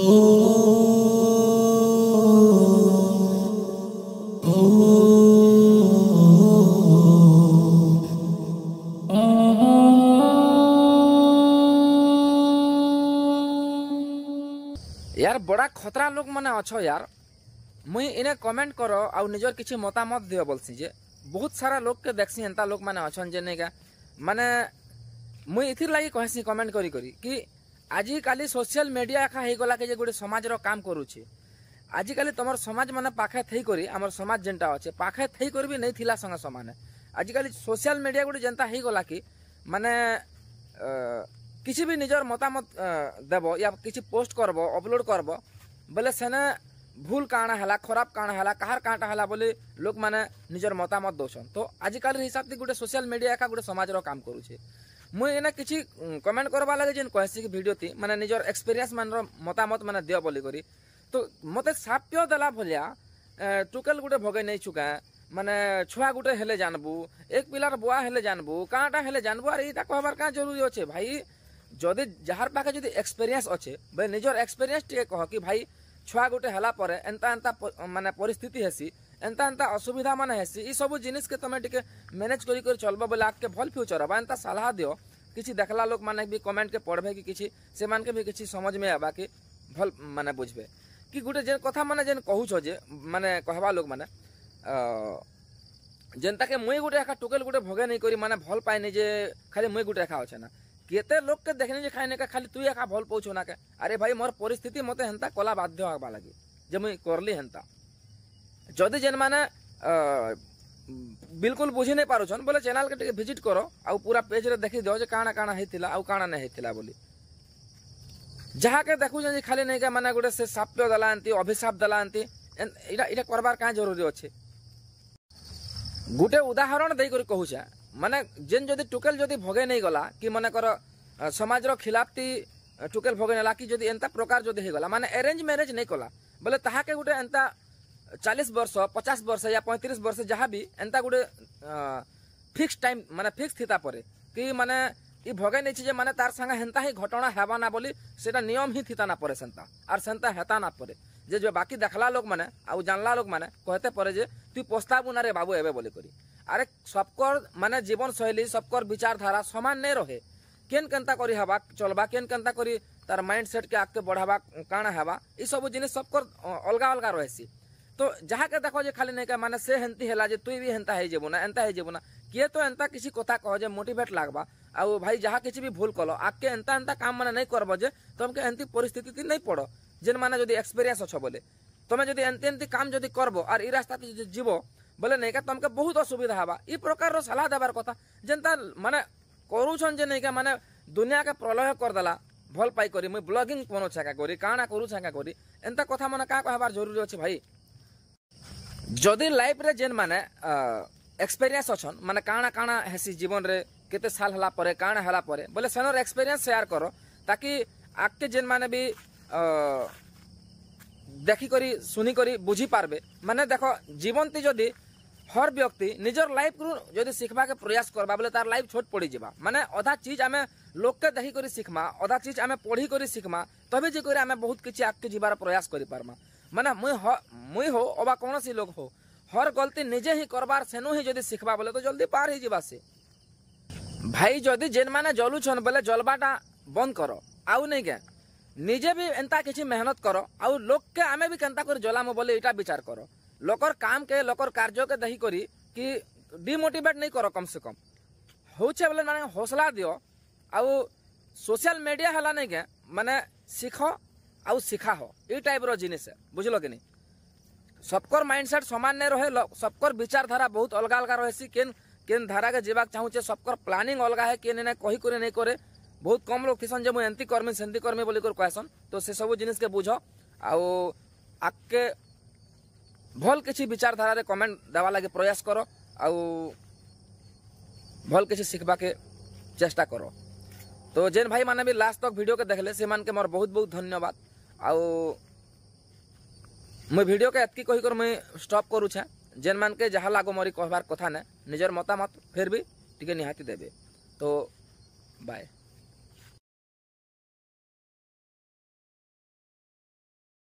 यार बड़ा खतरा लोक मैंने अछ यार मुई इन्हें कमेंट करो आउ निजर किसी मतामत दियो बोलसी जे बहुत सारा लोग के देखसी एंता लोक मैंने अछन जे नहीं का मैंने मुई इतिर लगी कहसी कमेंट करी करी कि আজিকালি সোশিয়াল মিডিয়া একা হয়ে গলাকে যে গোটে সমাজর কাম করুছে আজিকালি তোমার সমাজ মানে পাখে থাই করি আমার সমাজ যেটা অছে পাখে থাই করি বি নেই থিলা সঙ্গে সমানে আজিকালি সোশিয়াল মিডিয়া গোটে যেটা হয়ে গলা কি মানে কিছু বি নিজের মতামত দেব ইয়া কিছু পোস্ট করব অপলোড করব বলে সেনে ভুল কাণা হেলা খরাব কাণা হেলা কাহার কাঁটা হেলা বলে লোক মানে নিজের মতামত দৌছন তো আজিকালির হিসাবতে গোটে সোশিয়াল মিডিয়া একা গোটে সমাজর কাম করুছে मुझे किसी कमेंट करवा लगे जेन कहसी कि भिडी मैंने निजर एक्सपीरियंस मान रतामत मैंने दि बोल कर तो मत साप्य देला भाया टुकेल गुटे भगे नहीं चुका मैंने छुआ गुटे हेले जानबू एक पिलार बुआ हेले जानबू काँटा हेले जानबू आर यहाँ कहबार क्या जरूरी अच्छे भाई जदि जार पाखे जो एक्सपीरियंस अच्छे निजर एक्सपीरियंस टे कह कि भाई छुआ गुटे हालापर एंता एंता मानने परिस्थिति हेसी एंता एंता असुविधा मान हेसी यू जिनिस के तुम टे मैनेज कर चलो बोले आगे भल फ्यूचर हाँ एंता सलाह दि किसी देखला लोक मैंने भी कमेंट के पढ़े कि किसी से मानक भी किसी समझ में आवा कि भल मान बुझे कि गोटे जेन कथा मैंने जेन कहछ जे मैंने कहवा लोक मैंने जेनता के मुई गोटे एका टोकेल गोटे भोगे नहीं कर मैंने भल पाए जे खाली मुई गोटे एका अच्छे ना के लोक के देखनी जे खाई का खाली तु एका भल पाऊ के अरे भाई मोर परिस्थिति मत हेन्ता कला बाध्य हाँ जे मुई करली हेन्ता ଯଦି ଯେନ୍ମାନେ ବିଲକୁଲ ବୁଝି ନାଇଁ ପାରୁଛନ୍ ବୋଲେ ଚ୍ୟାନେଲ୍କେ ଟିକେ ଭିଜିଟ୍ କର ଆଉ ପୁରା ପେଜ୍ରେ ଦେଖିଦିଅ ଯେ କାଣା କାଣା ହେଇଥିଲା ଆଉ କାଣା ନାଇଁ ହେଇଥିଲା ବୋଲି ଯାହାକେ ଦେଖୁଛନ୍ ଯେ ଖାଲି ନେଇକା ମାନେ ଗୋଟେ ସେ ସାପ୍ୟ ଦେଲା ଏନ୍ତି ଅଭିଶାପ ଦେଲା ଏନ୍ତି ଏଇଟା ଏଇଟା କରବାର କାଁ ଜରୁରୀ ଅଛେ ଗୋଟେ ଉଦାହରଣ ଦେଇକରି କହୁଛେ ମାନେ ଯେନ୍ ଯଦି ଟୁକେଲ ଯଦି ଭଗେଇ ନେଇଗଲା କି ମନେକର ସମାଜର ଖିଲାପତି ଟୁକେଲ ଭଗେଇ ନେଲା କି ଯଦି ଏନ୍ତା ପ୍ରକାର ଯଦି ହେଇଗଲା ମାନେ ଆରେଞ୍ଜ ମ୍ୟାରେଜ୍ ନେଇ କଲା ବୋଲେ ତାହାକେ ଗୋଟେ ଏନ୍ତା ଚାଳିଶ ବର୍ଷ ପଚାଶ ବର୍ଷ ୟା ପଇଁତିରିଶ ବର୍ଷ ଯାହା ବି ଏନ୍ତା ଗୋଟେ ଫିକ୍ସ ଟାଇମ୍ ମାନେ ଫିକ୍ସ ଥିତା ପରେ କି ମାନେ ଇ ଭଗେଇ ନେଇଛି ଯେ ମାନେ ତାର ସାଙ୍ଗେ ହେନ୍ତା ହିଁ ଘଟଣା ହେବା ନା ବୋଲି ସେଟା ନିୟମ ହିଁ ଥିତା ନା ପରେ ସେନ୍ତା ଆର୍ ସେନ୍ତା ହେତା ନା ପରେ ଯେ ଯେ ବାକି ଦେଖଲା ଲୋକମାନେ ଆଉ ଜାଣଲା ଲୋକମାନେ କହତେ ପରେ ଯେ ତୁଇ ପସ୍ତାବୁ ନା ରେ ବାବୁ ଏବେ ବୋଲି କରି ଆରେ ସବକର ମାନେ ଜୀବନଶୈଳୀ ସବକର ବିଚାରଧାରା ସମାନ ନେଇ ରହେ କେନ୍ କେନ୍ତା କରି ହେବା ଚଲବା କେନ୍ କେନ୍ତା କରି ତାର ମାଇଣ୍ଡ ସେଟ୍କେ ଆଗକେ ବଢ଼ାବା କାଣା ହେବା ଏସବୁ ଜିନିଷ ସବକର ଅଲଗା ଅଲଗା ରହେସି तो जहाँ के देखो जे खाली नहीं कह माने से हेनती हेला तु भी हेनता है जेबो एंता है जेबो किए तो एंता किसी कथा कह जे मोटिवेट लागबा आउ भाई जहाँ किसी भी भूल कल आगे एंता एंता काम मैंने नहीं करब जे तुमके तो एंती परिस्थिति नहीं पड़ जेन मैंने जदि एक्सपीरियंस अच्छ बोले तुम्हें जो एंती एंती काम जदि करब और ई रास्ता जीव बोले नहीं का तुमके तो बहुत असुविधा हवा ई प्रकार सलाह देवार कथा जेनता माने କରୁଛନ୍ ଯେ ନେଇକା ମାନେ ଦୁନିଆକେ ପ୍ରଲୟ କରିଦେଲା ଭଲ ପାଇକରି ମୁଇଁ ବ୍ଲଗିଂ ବନଉଛେ ଏକା କରି କାଣା କରୁଛେ ଏକା କରି ଏନ୍ତା କଥା ମାନେ କାହା କହିବାର ଜରୁରୀ ଅଛି ଭାଇ जदि लाइफ रे जेन माने एक्सपीरियंस अछन माने काणा काणा हेसी जीवन रे केते साल हला परे काणा हला परे बोले सेनर एक्सपीरियंस शेयर करो ताकि आगे जेन माने भी देखी करी सुनी करी बुझी पारबे माने देखो जीवन ती जदि हर व्यक्ति निजर लाइफ को जदि सीखबा के प्रयास करबा बोले तार लाइफ छोट पड़ी जावा माने अधा चीज आमे लोक के देखी करी सीखमा अधा चीज आमे पढ़ी करी सीखमा तबे जे करी आमे बहुत किछि आगे जीवार प्रयास करी पारमा माने मुई मुई हो अबा कौन सी लोग हो हर गलती निजे ही करबार सेनु ही जदि सिखबा बोले तो जल्दी पार ही जीवा से भाई जदि जेन माने जलुछन बोले जलबाटा बंद करो आउ नै के निजे भी एंता किछि मेहनत करो आउ लोक के आमे भी कंता कर जलामो बोले इटा विचार करो लोकर काम के लोकर कार्य के दही करी कि डिमोटिवेट नहीं करो कम से कम होछे बोले माने हौसला दियो आउ सोशल मीडिया हला नै के माने सीखो आउ शिखा हो ये टाइप रिनिष बुझल कि नहीं सबकर माइंडसेट सामान नहीं रोहे सबकर विचारधारा बहुत अलग अलग रहेसी केन केन धारा के जीवाक चाहूचे सबकर प्लानिंग अलग है किए नहीं कही कर नहीं करे बहुत कम लोग थीसन जो मुझे कर्मी सेन्ती कर्मी बोल कर कहसन तो से सब जिनिस के बुझ आउ आके भल कि विचारधारा कमेंट देवा लगे प्रयास कर आ भल कि के चेष्टा करो तो जेन भाई मैंने भी लास्ट तक वीडियो के देखले से मान के मोर बहुत बहुत धन्यवाद आई मुई भिडियो के एतक कहकर मुई स्टप करुछे जेन मान के जहाँ लग मरी कहार कथा ना निजर मतामत फिर भी टी नि देवे तो बाय